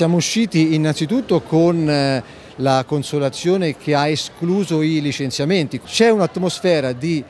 Siamo usciti innanzitutto con eh, la consolazione che ha escluso i licenziamenti. C'è un'atmosfera di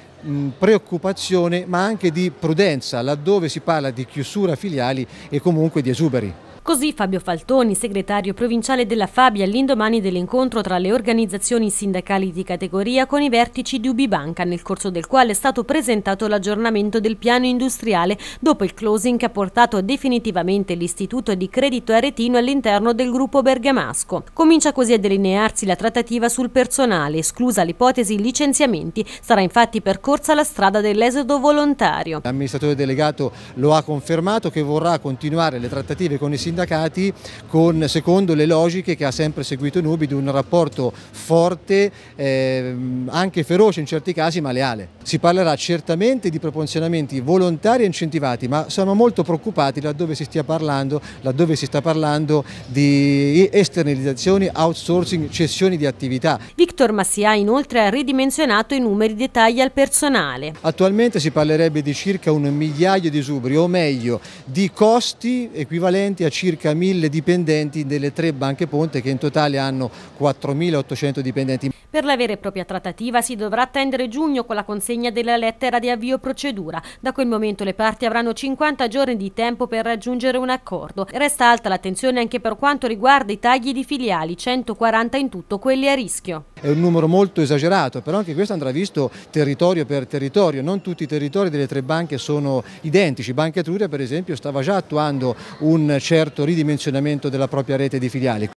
preoccupazione ma anche di prudenza laddove si parla di chiusura filiali e comunque di esuberi. Così Fabio Faltoni, segretario provinciale della Fabia, all'indomani dell'incontro tra le organizzazioni sindacali di categoria con i vertici di Ubibanca, nel corso del quale è stato presentato l'aggiornamento del piano industriale dopo il closing che ha portato definitivamente l'istituto di credito aretino all'interno del gruppo bergamasco. Comincia così a delinearsi la trattativa sul personale, esclusa l'ipotesi licenziamenti, sarà infatti percorsa la strada dell'esodo volontario. L'amministratore delegato lo ha confermato che vorrà continuare le trattative con i sindacati sindacati con, secondo le logiche che ha sempre seguito Nubi di un rapporto forte, eh, anche feroce in certi casi, ma leale. Si parlerà certamente di proponzionamenti volontari e incentivati, ma siamo molto preoccupati laddove si stia parlando, laddove si sta parlando di esternalizzazioni, outsourcing, cessioni di attività. Victor Massia inoltre ha ridimensionato i numeri di tagli al personale. Attualmente si parlerebbe di circa un migliaio di esubri, o meglio, di costi equivalenti a circa circa 1000 dipendenti delle tre banche ponte che in totale hanno 4800 dipendenti. Per la vera e propria trattativa si dovrà attendere giugno con la consegna della lettera di avvio procedura. Da quel momento le parti avranno 50 giorni di tempo per raggiungere un accordo. Resta alta l'attenzione anche per quanto riguarda i tagli di filiali, 140 in tutto quelli a rischio. È un numero molto esagerato, però anche questo andrà visto territorio per territorio. Non tutti i territori delle tre banche sono identici. Banca Etruria per esempio stava già attuando un certo certo ridimensionamento della propria rete di filiali.